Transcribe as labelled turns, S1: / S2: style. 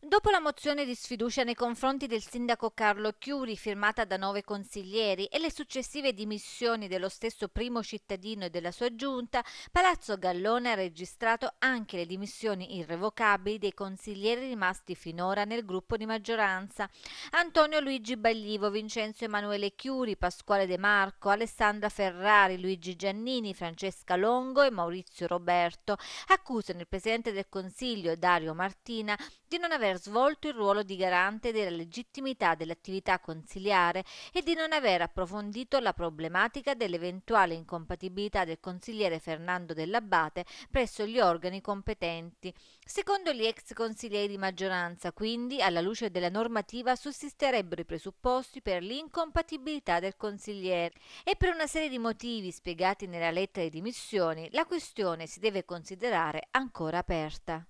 S1: Dopo la mozione di sfiducia nei confronti del sindaco Carlo Chiuri, firmata da nove consiglieri, e le successive dimissioni dello stesso primo cittadino e della sua giunta, Palazzo Gallone ha registrato anche le dimissioni irrevocabili dei consiglieri rimasti finora nel gruppo di maggioranza. Antonio Luigi Baglivo, Vincenzo Emanuele Chiuri, Pasquale De Marco, Alessandra Ferrari, Luigi Giannini, Francesca Longo e Maurizio Roberto accusano il presidente del Consiglio, Dario Martina, di non aver aver svolto il ruolo di garante della legittimità dell'attività consiliare e di non aver approfondito la problematica dell'eventuale incompatibilità del consigliere Fernando dell'Abbate presso gli organi competenti. Secondo gli ex consiglieri di maggioranza, quindi, alla luce della normativa sussisterebbero i presupposti per l'incompatibilità del consigliere e per una serie di motivi spiegati nella lettera di dimissioni, la questione si deve considerare ancora aperta.